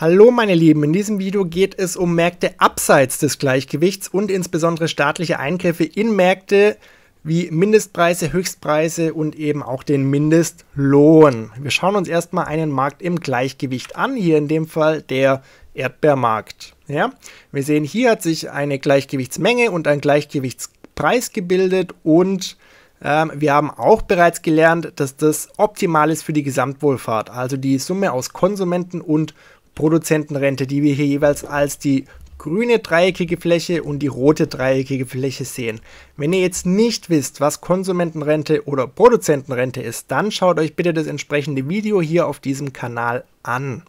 Hallo meine Lieben, in diesem Video geht es um Märkte abseits des Gleichgewichts und insbesondere staatliche Eingriffe in Märkte wie Mindestpreise, Höchstpreise und eben auch den Mindestlohn. Wir schauen uns erstmal einen Markt im Gleichgewicht an, hier in dem Fall der Erdbeermarkt. Ja? Wir sehen, hier hat sich eine Gleichgewichtsmenge und ein Gleichgewichtspreis gebildet und ähm, wir haben auch bereits gelernt, dass das optimal ist für die Gesamtwohlfahrt, also die Summe aus Konsumenten und Produzentenrente, die wir hier jeweils als die grüne dreieckige Fläche und die rote dreieckige Fläche sehen. Wenn ihr jetzt nicht wisst, was Konsumentenrente oder Produzentenrente ist, dann schaut euch bitte das entsprechende Video hier auf diesem Kanal an.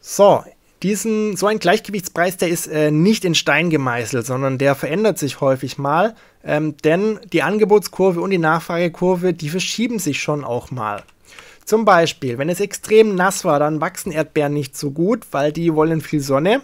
So, diesen, so ein Gleichgewichtspreis, der ist äh, nicht in Stein gemeißelt, sondern der verändert sich häufig mal, ähm, denn die Angebotskurve und die Nachfragekurve, die verschieben sich schon auch mal. Zum Beispiel, wenn es extrem nass war, dann wachsen Erdbeeren nicht so gut, weil die wollen viel Sonne.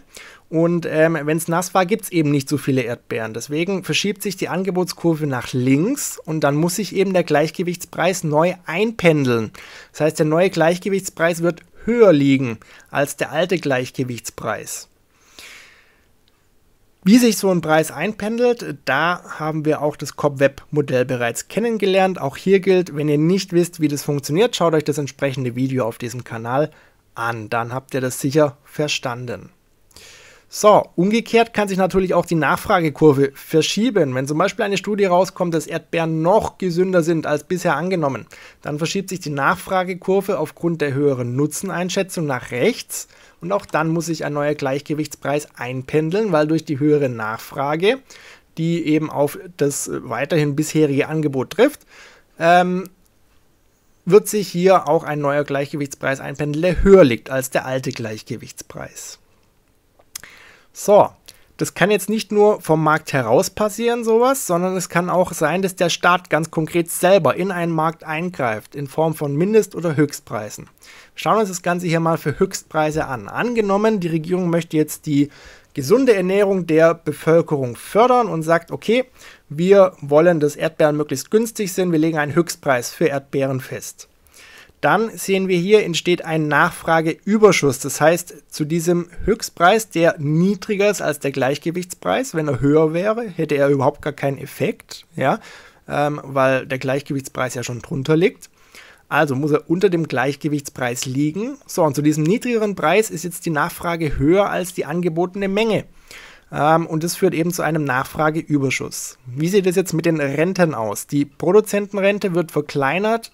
Und ähm, wenn es nass war, gibt es eben nicht so viele Erdbeeren. Deswegen verschiebt sich die Angebotskurve nach links und dann muss sich eben der Gleichgewichtspreis neu einpendeln. Das heißt, der neue Gleichgewichtspreis wird höher liegen als der alte Gleichgewichtspreis. Wie sich so ein Preis einpendelt, da haben wir auch das CopWeb-Modell bereits kennengelernt. Auch hier gilt, wenn ihr nicht wisst, wie das funktioniert, schaut euch das entsprechende Video auf diesem Kanal an. Dann habt ihr das sicher verstanden. So, umgekehrt kann sich natürlich auch die Nachfragekurve verschieben. Wenn zum Beispiel eine Studie rauskommt, dass Erdbeeren noch gesünder sind als bisher angenommen, dann verschiebt sich die Nachfragekurve aufgrund der höheren Nutzeneinschätzung nach rechts – und auch dann muss sich ein neuer Gleichgewichtspreis einpendeln, weil durch die höhere Nachfrage, die eben auf das äh, weiterhin bisherige Angebot trifft, ähm, wird sich hier auch ein neuer Gleichgewichtspreis einpendeln, der höher liegt als der alte Gleichgewichtspreis. So, das kann jetzt nicht nur vom Markt heraus passieren, sowas, sondern es kann auch sein, dass der Staat ganz konkret selber in einen Markt eingreift, in Form von Mindest- oder Höchstpreisen. Schauen wir uns das Ganze hier mal für Höchstpreise an. Angenommen, die Regierung möchte jetzt die gesunde Ernährung der Bevölkerung fördern und sagt, okay, wir wollen, dass Erdbeeren möglichst günstig sind, wir legen einen Höchstpreis für Erdbeeren fest. Dann sehen wir hier entsteht ein Nachfrageüberschuss. Das heißt, zu diesem Höchstpreis, der niedriger ist als der Gleichgewichtspreis, wenn er höher wäre, hätte er überhaupt gar keinen Effekt, ja, ähm, weil der Gleichgewichtspreis ja schon drunter liegt. Also muss er unter dem Gleichgewichtspreis liegen. So, und zu diesem niedrigeren Preis ist jetzt die Nachfrage höher als die angebotene Menge. Ähm, und das führt eben zu einem Nachfrageüberschuss. Wie sieht es jetzt mit den Renten aus? Die Produzentenrente wird verkleinert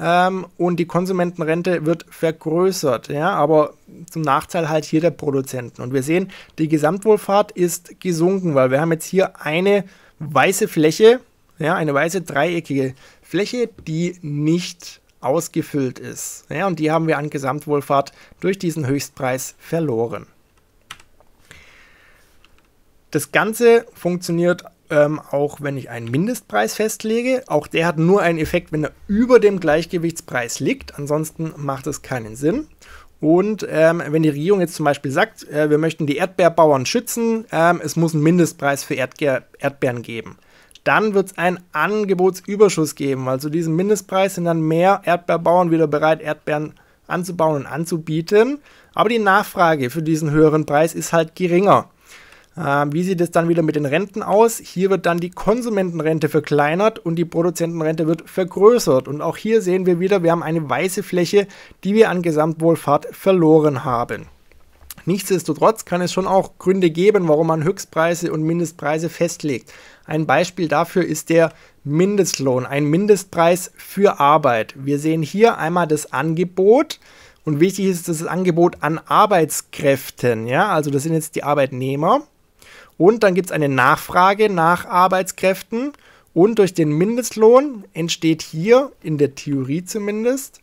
ähm, und die Konsumentenrente wird vergrößert, ja, aber zum Nachteil halt hier der Produzenten. Und wir sehen, die Gesamtwohlfahrt ist gesunken, weil wir haben jetzt hier eine weiße Fläche, ja, eine weiße dreieckige Fläche, die nicht ausgefüllt ist. Ja, und die haben wir an Gesamtwohlfahrt durch diesen Höchstpreis verloren. Das Ganze funktioniert ähm, auch wenn ich einen Mindestpreis festlege. Auch der hat nur einen Effekt, wenn er über dem Gleichgewichtspreis liegt. Ansonsten macht es keinen Sinn. Und ähm, wenn die Regierung jetzt zum Beispiel sagt, äh, wir möchten die Erdbeerbauern schützen, ähm, es muss einen Mindestpreis für Erdge Erdbeeren geben, dann wird es einen Angebotsüberschuss geben, weil zu diesem Mindestpreis sind dann mehr Erdbeerbauern wieder bereit, Erdbeeren anzubauen und anzubieten. Aber die Nachfrage für diesen höheren Preis ist halt geringer. Ähm, wie sieht es dann wieder mit den Renten aus? Hier wird dann die Konsumentenrente verkleinert und die Produzentenrente wird vergrößert. Und auch hier sehen wir wieder, wir haben eine weiße Fläche, die wir an Gesamtwohlfahrt verloren haben. Nichtsdestotrotz kann es schon auch Gründe geben, warum man Höchstpreise und Mindestpreise festlegt. Ein Beispiel dafür ist der Mindestlohn, ein Mindestpreis für Arbeit. Wir sehen hier einmal das Angebot. Und wichtig ist das Angebot an Arbeitskräften, ja, also das sind jetzt die Arbeitnehmer. Und dann gibt es eine Nachfrage nach Arbeitskräften. Und durch den Mindestlohn entsteht hier, in der Theorie zumindest,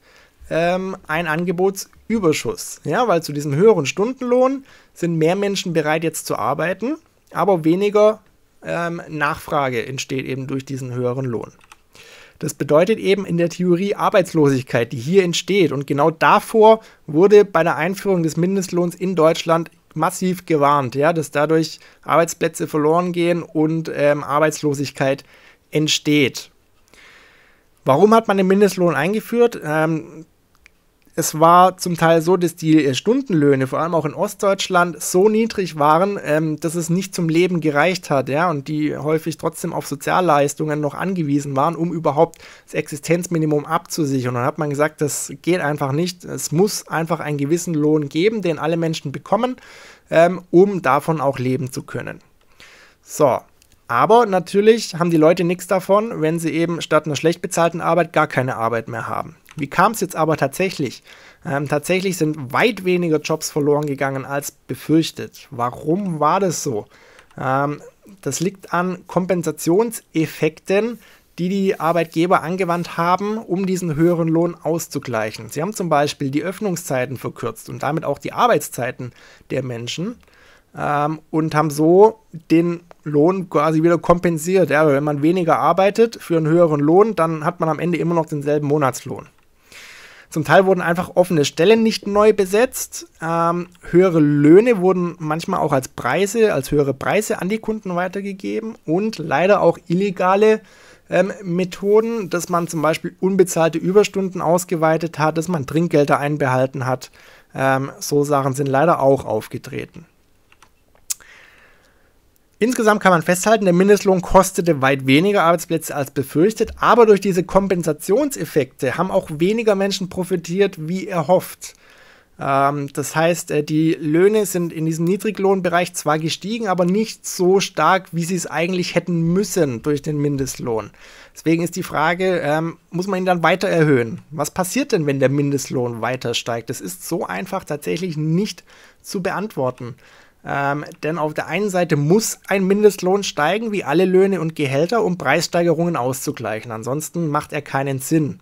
ähm, ein Angebotsüberschuss. Ja, weil zu diesem höheren Stundenlohn sind mehr Menschen bereit, jetzt zu arbeiten, aber weniger ähm, Nachfrage entsteht eben durch diesen höheren Lohn. Das bedeutet eben in der Theorie Arbeitslosigkeit, die hier entsteht. Und genau davor wurde bei der Einführung des Mindestlohns in Deutschland massiv gewarnt, ja, dass dadurch Arbeitsplätze verloren gehen und ähm, Arbeitslosigkeit entsteht. Warum hat man den Mindestlohn eingeführt? Ähm, es war zum Teil so, dass die äh, Stundenlöhne, vor allem auch in Ostdeutschland, so niedrig waren, ähm, dass es nicht zum Leben gereicht hat, ja, und die häufig trotzdem auf Sozialleistungen noch angewiesen waren, um überhaupt das Existenzminimum abzusichern. Und dann hat man gesagt, das geht einfach nicht. Es muss einfach einen gewissen Lohn geben, den alle Menschen bekommen, ähm, um davon auch leben zu können. So, aber natürlich haben die Leute nichts davon, wenn sie eben statt einer schlecht bezahlten Arbeit gar keine Arbeit mehr haben. Wie kam es jetzt aber tatsächlich? Ähm, tatsächlich sind weit weniger Jobs verloren gegangen als befürchtet. Warum war das so? Ähm, das liegt an Kompensationseffekten, die die Arbeitgeber angewandt haben, um diesen höheren Lohn auszugleichen. Sie haben zum Beispiel die Öffnungszeiten verkürzt und damit auch die Arbeitszeiten der Menschen ähm, und haben so den Lohn quasi wieder kompensiert. Ja, wenn man weniger arbeitet für einen höheren Lohn, dann hat man am Ende immer noch denselben Monatslohn. Zum Teil wurden einfach offene Stellen nicht neu besetzt. Ähm, höhere Löhne wurden manchmal auch als Preise, als höhere Preise an die Kunden weitergegeben und leider auch illegale ähm, Methoden, dass man zum Beispiel unbezahlte Überstunden ausgeweitet hat, dass man Trinkgelder einbehalten hat. Ähm, so Sachen sind leider auch aufgetreten. Insgesamt kann man festhalten, der Mindestlohn kostete weit weniger Arbeitsplätze als befürchtet, aber durch diese Kompensationseffekte haben auch weniger Menschen profitiert, wie erhofft. Ähm, das heißt, äh, die Löhne sind in diesem Niedriglohnbereich zwar gestiegen, aber nicht so stark, wie sie es eigentlich hätten müssen durch den Mindestlohn. Deswegen ist die Frage, ähm, muss man ihn dann weiter erhöhen? Was passiert denn, wenn der Mindestlohn weiter steigt? Das ist so einfach tatsächlich nicht zu beantworten. Ähm, denn auf der einen Seite muss ein Mindestlohn steigen, wie alle Löhne und Gehälter, um Preissteigerungen auszugleichen. Ansonsten macht er keinen Sinn.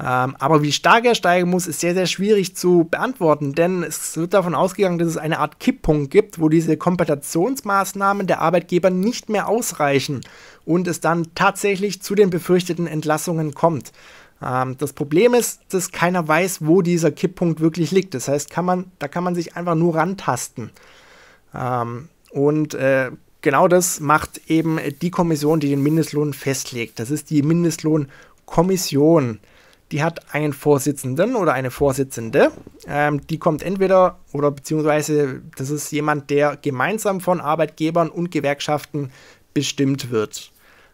Ähm, aber wie stark er steigen muss, ist sehr, sehr schwierig zu beantworten, denn es wird davon ausgegangen, dass es eine Art Kipppunkt gibt, wo diese Kompensationsmaßnahmen der Arbeitgeber nicht mehr ausreichen und es dann tatsächlich zu den befürchteten Entlassungen kommt. Ähm, das Problem ist, dass keiner weiß, wo dieser Kipppunkt wirklich liegt. Das heißt, kann man, da kann man sich einfach nur rantasten. Ähm, und äh, genau das macht eben die Kommission, die den Mindestlohn festlegt. Das ist die Mindestlohnkommission. Die hat einen Vorsitzenden oder eine Vorsitzende. Ähm, die kommt entweder oder beziehungsweise das ist jemand, der gemeinsam von Arbeitgebern und Gewerkschaften bestimmt wird.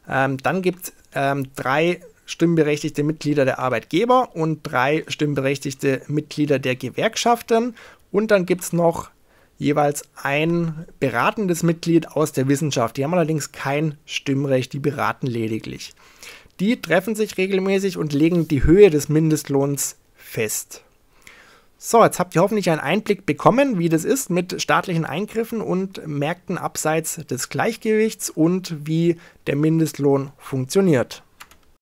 Ähm, dann gibt es ähm, drei stimmberechtigte Mitglieder der Arbeitgeber und drei stimmberechtigte Mitglieder der Gewerkschaften. Und dann gibt es noch jeweils ein beratendes Mitglied aus der Wissenschaft. Die haben allerdings kein Stimmrecht, die beraten lediglich. Die treffen sich regelmäßig und legen die Höhe des Mindestlohns fest. So, jetzt habt ihr hoffentlich einen Einblick bekommen, wie das ist mit staatlichen Eingriffen und Märkten abseits des Gleichgewichts und wie der Mindestlohn funktioniert.